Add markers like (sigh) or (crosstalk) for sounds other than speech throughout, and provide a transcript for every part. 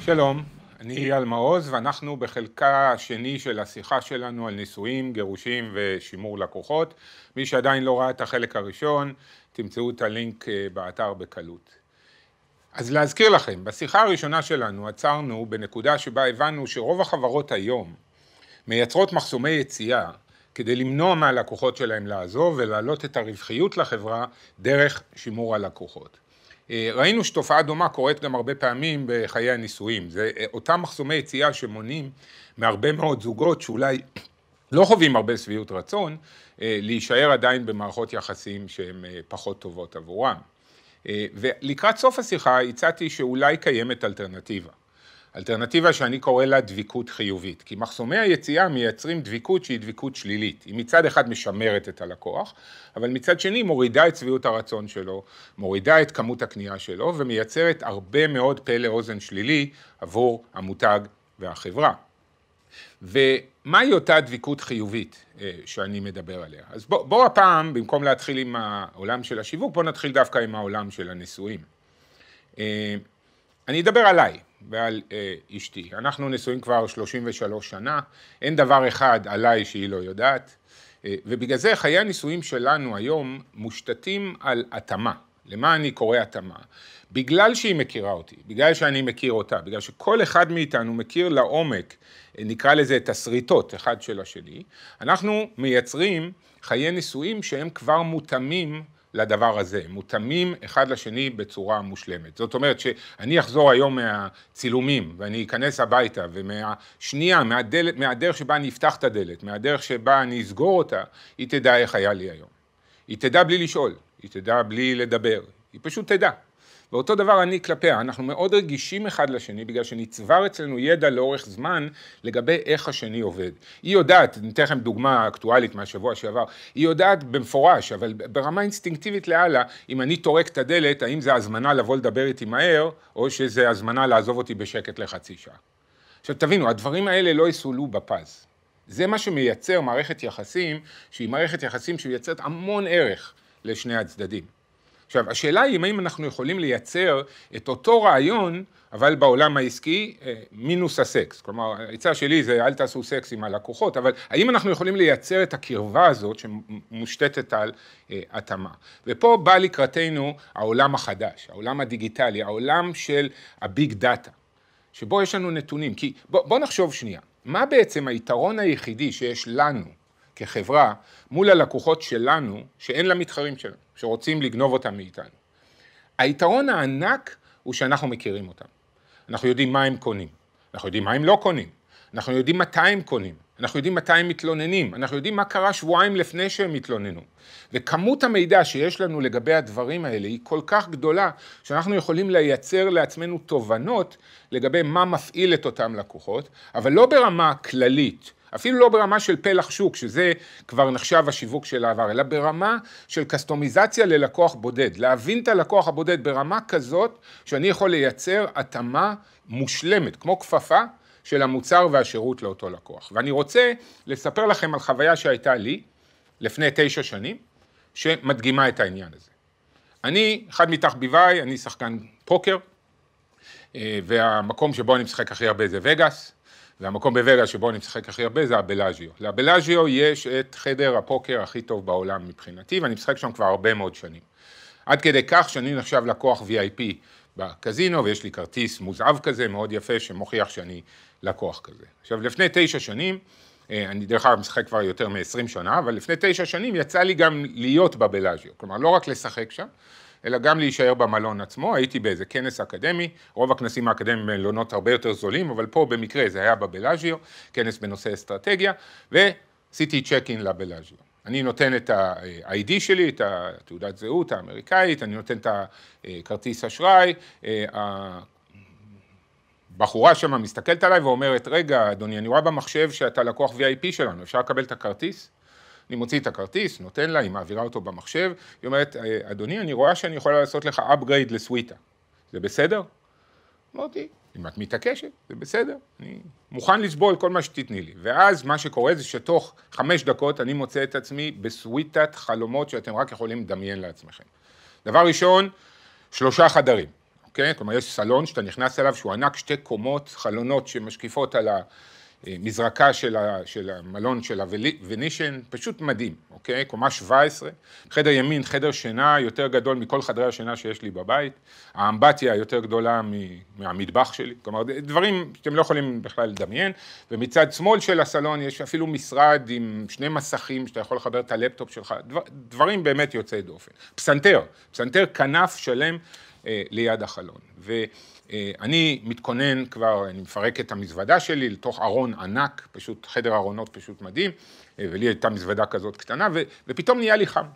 שלום, אני אייל מעוז ואנחנו בחלקה השני של השיחה שלנו על נישואים, גירושים ושימור לקוחות. מי שעדיין לא ראה את החלק הראשון, תמצאו את הלינק אה, באתר בקלות. אז להזכיר לכם, בשיחה הראשונה שלנו עצרנו בנקודה שבה הבנו שרוב החברות היום מייצרות מחסומי יציאה כדי למנוע מהלקוחות שלהם לעזוב ולהעלות את הרווחיות לחברה דרך שימור הלקוחות. אה, ראינו שתופעה דומה קורית גם הרבה פעמים בחיי הנישואים. זה אה, אותם מחסומי יציאה שמונעים מהרבה מאוד זוגות שאולי (clears throat) לא חווים הרבה שביעות רצון, אה, להישאר עדיין במערכות יחסים שהן פחות טובות עבורם. ולקראת סוף השיחה הצעתי שאולי קיימת אלטרנטיבה. אלטרנטיבה שאני קורא לה דביקות חיובית, כי מחסומי היציאה מייצרים דביקות שהיא דביקות שלילית. היא מצד אחד משמרת את הלקוח, אבל מצד שני מורידה את שביעות הרצון שלו, מורידה את כמות הקנייה שלו ומייצרת הרבה מאוד פה לאוזן שלילי עבור המותג והחברה. ומהי אותה דביקות חיובית אה, שאני מדבר עליה? אז בואו בוא הפעם, במקום להתחיל עם העולם של השיווק, בואו נתחיל דווקא עם העולם של הנישואים. אה, אני אדבר עליי. ועל אה, אשתי. אנחנו נשואים כבר 33 שנה, אין דבר אחד עליי שהיא לא יודעת, אה, ובגלל זה חיי הנישואים שלנו היום מושתתים על התאמה. למה אני קורא התאמה? בגלל שהיא מכירה אותי, בגלל שאני מכיר אותה, בגלל שכל אחד מאיתנו מכיר לעומק, אה, נקרא לזה את הסריטות, אחד של השני, אנחנו מייצרים חיי נישואים שהם כבר מותאמים לדבר הזה, מותאמים אחד לשני בצורה מושלמת. זאת אומרת שאני אחזור היום מהצילומים ואני אכנס הביתה ומהשנייה, מהדל, מהדרך שבה אני אפתח את הדלת, מהדרך שבה אני אסגור אותה, היא תדע איך היה לי היום. היא תדע בלי לשאול, היא תדע בלי לדבר, היא פשוט תדע. ואותו דבר אני כלפיה, אנחנו מאוד רגישים אחד לשני בגלל שנצבר אצלנו ידע לאורך זמן לגבי איך השני עובד. היא יודעת, אני אתן לכם דוגמה אקטואלית מהשבוע שעבר, היא יודעת במפורש, אבל ברמה אינסטינקטיבית לאללה, אם אני טורק את הדלת, האם זה הזמנה לבוא לדבר איתי מהר, או שזה הזמנה לעזוב אותי בשקט לחצי שעה. עכשיו תבינו, הדברים האלה לא יסולאו בפז. זה מה שמייצר מערכת יחסים, שהיא מערכת יחסים שמייצרת המון ערך לשני הצדדים. עכשיו, השאלה היא האם אנחנו יכולים לייצר את אותו רעיון, אבל בעולם העסקי, אה, מינוס הסקס. כלומר, העצה שלי זה אל תעשו סקס עם הלקוחות, אבל האם אנחנו יכולים לייצר את הקרבה הזאת שמושתתת על אה, התאמה? ופה בא לקראתנו העולם החדש, העולם הדיגיטלי, העולם של הביג דאטה, שבו יש לנו נתונים. כי בואו בוא נחשוב שנייה, מה בעצם היתרון היחידי שיש לנו כחברה מול הלקוחות שלנו, שאין לה מתחרים שלנו, שרוצים לגנוב אותם מאיתנו. היתרון הענק הוא שאנחנו מכירים אותם. אנחנו יודעים מה הם קונים, אנחנו יודעים מה הם לא קונים, אנחנו יודעים מתי הם קונים, אנחנו יודעים מתי הם מתלוננים, אנחנו יודעים מה קרה שבועיים לפני שהם התלוננו. וכמות המידע שיש לנו לגבי הדברים האלה היא כל כך גדולה, שאנחנו יכולים לייצר לעצמנו תובנות לגבי מה מפעיל את אותם לקוחות, אבל לא ברמה כללית אפילו לא ברמה של פלח שוק, שזה כבר נחשב השיווק של העבר, אלא ברמה של קסטומיזציה ללקוח בודד. להבין את הלקוח הבודד ברמה כזאת, שאני יכול לייצר התאמה מושלמת, כמו כפפה של המוצר והשירות לאותו לקוח. ואני רוצה לספר לכם על חוויה שהייתה לי לפני תשע שנים, שמדגימה את העניין הזה. אני, אחד מתחביביי, אני שחקן פוקר, אה, והמקום שבו אני משחק הכי הרבה זה וגאס. והמקום בוורה שבו אני משחק הכי הרבה זה הבלאז'יו. לבלאז'יו יש את חדר הפוקר הכי טוב בעולם מבחינתי, ואני משחק שם כבר הרבה מאוד שנים. עד כדי כך שאני נחשב לקוח VIP בקזינו, ויש לי כרטיס מוזהב כזה, מאוד יפה, שמוכיח שאני לקוח כזה. עכשיו, לפני תשע שנים, אה, אני דרך אגב משחק כבר יותר מ-20 שנה, אבל לפני תשע שנים יצא לי גם להיות בבלאז'יו. כלומר, לא רק לשחק שם, אלא גם להישאר במלון עצמו. הייתי באיזה כנס אקדמי, רוב הכנסים האקדמיים במלונות הרבה יותר זולים, אבל פה במקרה זה היה בבלאז'יו, כנס בנושא אסטרטגיה, ועשיתי צ'ק אין לבלאז'יו. אני נותן את ה-ID אה, שלי, את התעודת זהות האמריקאית, אני נותן את הכרטיס אשראי, אה, הבחורה שם מסתכלת עליי ואומרת, רגע, אדוני, אני רואה במחשב שאתה לקוח VIP שלנו, אפשר לקבל את הכרטיס? אני מוציא את הכרטיס, נותן לה, היא מעבירה אותו במחשב, היא אומרת, אה, אדוני, אני רואה שאני יכולה לעשות לך upgrade לסוויטה, זה בסדר? אמרתי, אם את מתעקשת, זה בסדר, אני מוכן לסבול כל מה שתתני לי. ואז מה שקורה זה שתוך חמש דקות אני מוצא את עצמי בסוויטת חלומות שאתם רק יכולים לדמיין לעצמכם. דבר ראשון, שלושה חדרים, אוקיי? כלומר, יש סלון שאתה נכנס אליו שהוא ענק, שתי קומות, חלונות שמשקיפות על ה... המזרקה של, ה, של המלון של הוונישן, פשוט מדהים, אוקיי? קומה 17, חדר ימין, חדר שינה יותר גדול מכל חדרי השינה שיש לי בבית, האמבטיה יותר גדולה מהמטבח שלי, כלומר דברים שאתם לא יכולים בכלל לדמיין, ומצד שמאל של הסלון יש אפילו משרד עם שני מסכים שאתה יכול לחבר את הלפטופ שלך, דבר, דברים באמת יוצאי דופן. פסנתר, פסנתר כנף שלם אה, ליד החלון. ואני מתכונן כבר, אני מפרק את המזוודה שלי לתוך ארון ענק, פשוט חדר ארונות פשוט מדהים, אה, ולי הייתה מזוודה כזאת קטנה, ו, ופתאום נהיה לי חם.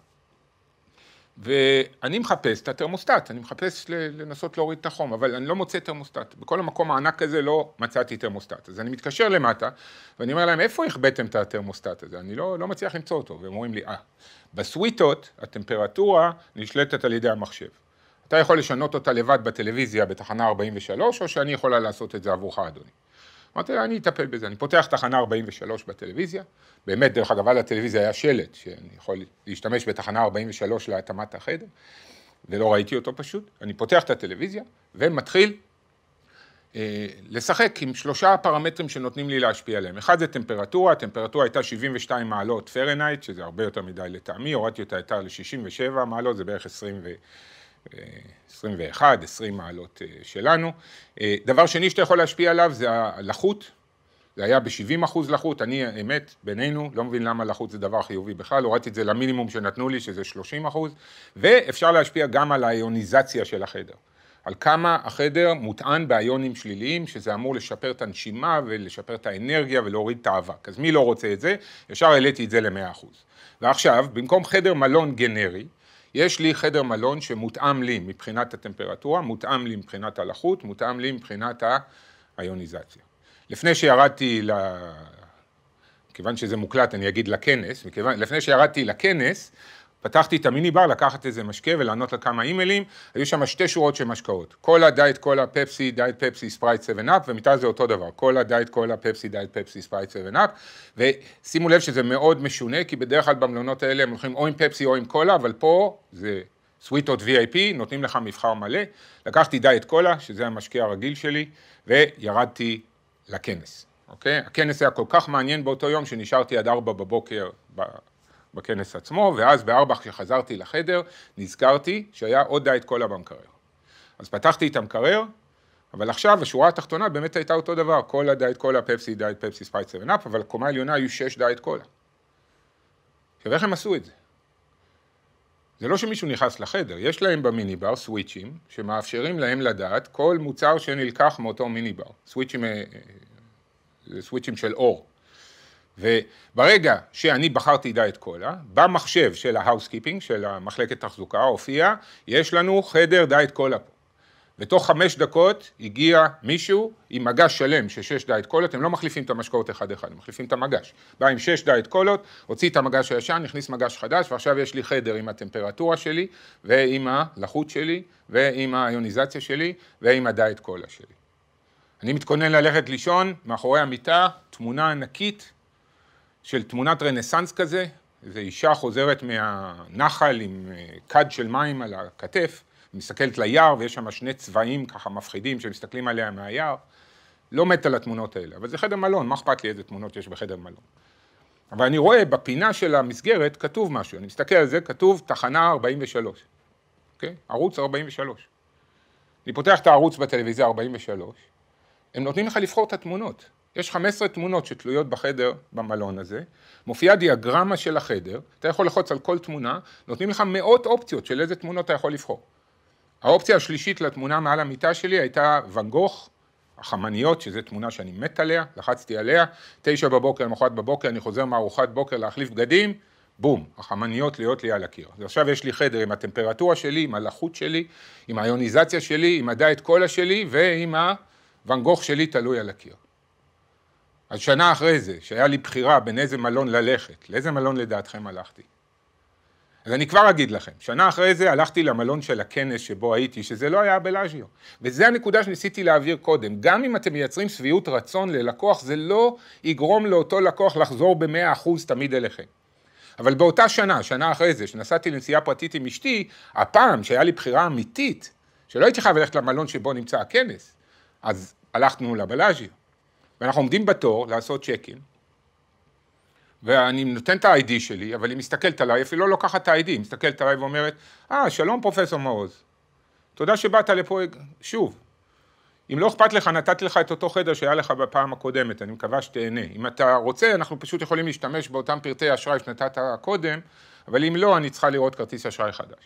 ואני מחפש את התרמוסטט, אני מחפש לנסות להוריד את החום, אבל אני לא מוצא תרמוסטט. בכל המקום הענק הזה לא מצאתי תרמוסטט. אז אני מתקשר למטה, ואני אומר להם, איפה החבאתם את התרמוסטט הזה? אני לא, לא מצליח למצוא אותו. והם אומרים לי, אה, בסוויטות הטמפרטורה נשלטת על ידי המחשב. אתה יכול לשנות אותה לבד בטלוויזיה בתחנה 43, או שאני יכולה לעשות את זה עבורך, אדוני. אמרתי לה, אני אטפל בזה. אני פותח תחנה 43 בטלוויזיה, באמת, דרך אגב, על הטלוויזיה היה שלט, שאני יכול להשתמש בתחנה 43 להתאמת החדר, ולא ראיתי אותו פשוט. אני פותח את הטלוויזיה ומתחיל אה, לשחק עם שלושה פרמטרים שנותנים לי להשפיע עליהם. אחד זה טמפרטורה, הטמפרטורה הייתה 72 מעלות פרנייט, שזה הרבה יותר מדי לטעמי, הורדתי אותה הייתה ל-67 מעלות, זה בערך 20 ו... 21-20 מעלות אה, שלנו. אה, דבר שני שאתה יכול להשפיע עליו זה הלחות, זה היה ב-70% אחוז לחות, אני אמת, בינינו, לא מבין למה לחות זה דבר חיובי בכלל, הורדתי את זה למינימום שנתנו לי שזה 30% אחוז, ואפשר להשפיע גם על האיוניזציה של החדר. על כמה החדר מוטען באיונים שליליים, שזה אמור לשפר את הנשימה ולשפר את האנרגיה ולהוריד את האבק. אז מי לא רוצה את זה? ישר העליתי את זה ל-100%. אחוז. ועכשיו, במקום חדר מלון גנרי, יש לי חדר מלון שמותאם לי מבחינת הטמפרטורה, מותאם לי מבחינת הלחות, מותאם לי מבחינת האיוניזציה. לפני שירדתי ל... כיוון שזה מוקלט אני אגיד לכנס, מכיוון, לפני שירדתי לכנס פתחתי את המיני בר לקחת איזה משקה ולענות כמה אימיילים, היו שם שתי שורות של משקאות. קולה, דייט, קולה, פפסי, דייט, פפסי, ספרייט, 7 אפ ומתחת זה אותו דבר. קולה, דייט, קולה, פפסי, דייט, פפסי, ספרייט, 7 אפ ושימו לב שזה מאוד משונה, כי בדרך כלל במלונות האלה הם הולכים או עם פפסי או עם קולה, אבל פה זה סוויטות VIP, נותנים לך מבחר מלא. לקחתי דייט קולה, שזה המשקה הרגיל שלי, וירדתי לכנס, אוקיי? הכנס היה כל כך מעניין באותו יום, שנשארתי עד 4 בבוקר. בכנס עצמו, ואז בארבע כשחזרתי לחדר, נזכרתי שהיה עוד דייט קולה במקרר. אז פתחתי את המקרר, אבל עכשיו השורה התחתונה באמת הייתה אותו דבר, קולה, דייט קולה, פפסי, דייט פפסי, ספייט סבן אפ, אבל קומה עליונה היו שש דייט קולה. עכשיו איך הם עשו את זה? זה לא שמישהו נכנס לחדר, יש להם במיני בר סוויצ'ים שמאפשרים להם לדעת כל מוצר שנלקח מאותו מיני בר. סוויצ'ים, אה, אה, אה, סוויצ'ים של אור. וברגע שאני בחרתי את קולה, במחשב של ההאוסקיפינג, של המחלקת תחזוקה, הופיע, יש לנו חדר את קולה פה. ותוך חמש דקות הגיע מישהו עם מגש שלם של שש את קולות, הם לא מחליפים את המשקאות אחד-אחד, הם מחליפים את המגש. בא עם שש את קולות, הוציא את המגש הישן, הכניס מגש חדש, ועכשיו יש לי חדר עם הטמפרטורה שלי, ועם הלחות שלי, ועם האיוניזציה שלי, ועם את קולה שלי. אני מתכונן ללכת לישון, מאחורי המיטה, תמונה ענקית של תמונת רנסאנס כזה, זו אישה חוזרת מהנחל עם אה, כד של מים על הכתף, מסתכלת ליער ויש שם שני צבעים ככה מפחידים שמסתכלים עליה מהיער, לא מת על התמונות האלה, אבל זה חדר מלון, מה אכפת לי איזה תמונות יש בחדר מלון. אבל אני רואה בפינה של המסגרת כתוב משהו, אני מסתכל על זה, כתוב תחנה 43, אוקיי? Okay? ערוץ 43. אני פותח את הערוץ בטלוויזיה 43, הם נותנים לך לבחור את התמונות. יש 15 תמונות שתלויות בחדר במלון הזה, מופיעה דיאגרמה של החדר, אתה יכול לחוץ על כל תמונה, נותנים לך מאות אופציות של איזה תמונות אתה יכול לבחור. האופציה השלישית לתמונה מעל המיטה שלי הייתה ואן גוך, החמניות, שזו תמונה שאני מת עליה, לחצתי עליה, תשע בבוקר, למחרת בבוקר, אני חוזר מארוחת בוקר להחליף בגדים, בום, החמניות להיות לי על הקיר. אז עכשיו יש לי חדר עם הטמפרטורה שלי, עם הלחות שלי, עם האיוניזציה שלי, עם הדיאט קולה שלי ועם הוואן גוך שלי תלוי על הקיר. אז שנה אחרי זה, שהיה לי בחירה בין איזה מלון ללכת, לאיזה מלון לדעתכם הלכתי? אז אני כבר אגיד לכם, שנה אחרי זה הלכתי למלון של הכנס שבו הייתי, שזה לא היה בלאז'יו. וזה הנקודה שניסיתי להעביר קודם. גם אם אתם מייצרים שביעות רצון ללקוח, זה לא יגרום לאותו לקוח לחזור במאה אחוז תמיד אליכם. אבל באותה שנה, שנה אחרי זה, שנסעתי לנסיעה פרטית עם אשתי, הפעם שהיה לי בחירה אמיתית, שלא הייתי חייב ללכת למלון שבו נמצא הכנס, אז הלכנו לבלאז'יו. ואנחנו עומדים בתור לעשות צ'קים, ואני נותן את ה-ID שלי, אבל היא מסתכלת עליי, אפילו לא לוקחת את ה-ID, היא מסתכלת עליי ואומרת, אה, ah, שלום פרופסור מעוז, תודה שבאת לפה שוב. אם לא אכפת לך, נתתי לך את אותו חדר שהיה לך בפעם הקודמת, אני מקווה שתהנה. אם אתה רוצה, אנחנו פשוט יכולים להשתמש באותם פרטי אשראי שנתת קודם, אבל אם לא, אני צריכה לראות כרטיס אשראי חדש.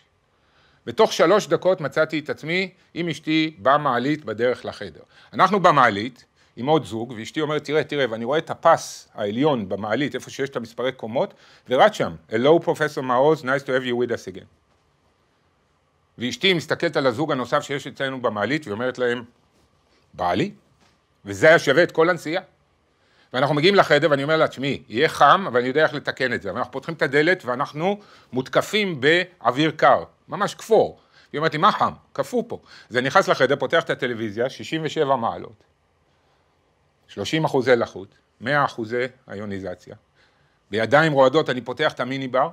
בתוך שלוש דקות מצאתי את עצמי עם אשתי במעלית בדרך לחדר. אנחנו במעלית, עם עוד זוג, ואשתי אומרת, תראה, תראה, ואני רואה את הפס העליון במעלית, איפה שיש את המספרי קומות, ורד שם, Hello, פרופסור מעוז, nice to have you with us again. ואשתי מסתכלת על הזוג הנוסף שיש אצלנו במעלית, והיא אומרת להם, בעלי? וזה היה שווה את כל הנסיעה. ואנחנו מגיעים לחדר ואני אומר לה, תשמעי, יהיה חם, אבל אני יודע איך לתקן את זה. ואנחנו פותחים את הדלת ואנחנו מותקפים באוויר קר, ממש כפור. היא אומרת לי, מה חם? קפוא פה. אז אני נכנס לחדר, פותח את הטלוויזיה, 67 מעלות. 30 אחוזי לחות, 100 אחוזי איוניזציה. בידיים רועדות אני פותח את המיני בר,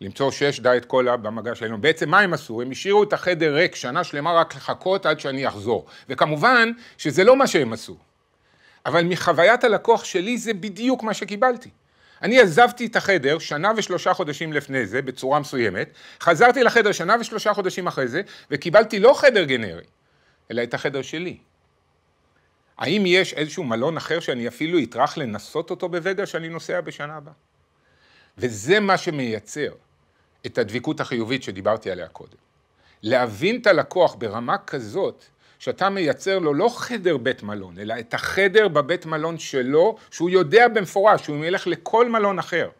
למצוא שש דיאט קולה במגע שלנו. בעצם מה הם עשו? הם השאירו את החדר ריק שנה שלמה רק לחכות עד שאני אחזור. וכמובן שזה לא מה שהם עשו. אבל מחוויית הלקוח שלי זה בדיוק מה שקיבלתי. אני עזבתי את החדר שנה ושלושה חודשים לפני זה, בצורה מסוימת, חזרתי לחדר שנה ושלושה חודשים אחרי זה, וקיבלתי לא חדר גנרי, אלא את החדר שלי. האם יש איזשהו מלון אחר שאני אפילו אטרח לנסות אותו בווגה שאני נוסע בשנה הבאה? וזה מה שמייצר את הדביקות החיובית שדיברתי עליה קודם. להבין את הלקוח ברמה כזאת, שאתה מייצר לו לא חדר בית מלון, אלא את החדר בבית מלון שלו, שהוא יודע במפורש, שהוא ילך לכל מלון אחר,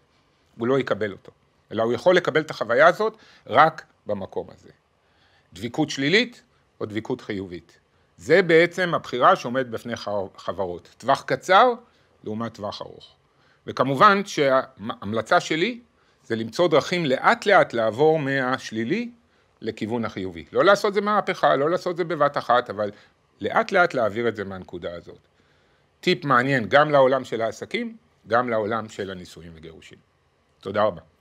הוא לא יקבל אותו. אלא הוא יכול לקבל את החוויה הזאת רק במקום הזה. דביקות שלילית או דביקות חיובית. זה בעצם הבחירה שעומדת בפני חברות, טווח קצר לעומת טווח ארוך. וכמובן שההמלצה שלי זה למצוא דרכים לאט לאט לעבור מהשלילי לכיוון החיובי. לא לעשות את זה מהפכה, לא לעשות את זה בבת אחת, אבל לאט לאט להעביר את זה מהנקודה הזאת. טיפ מעניין גם לעולם של העסקים, גם לעולם של הנישואים וגירושים. תודה רבה.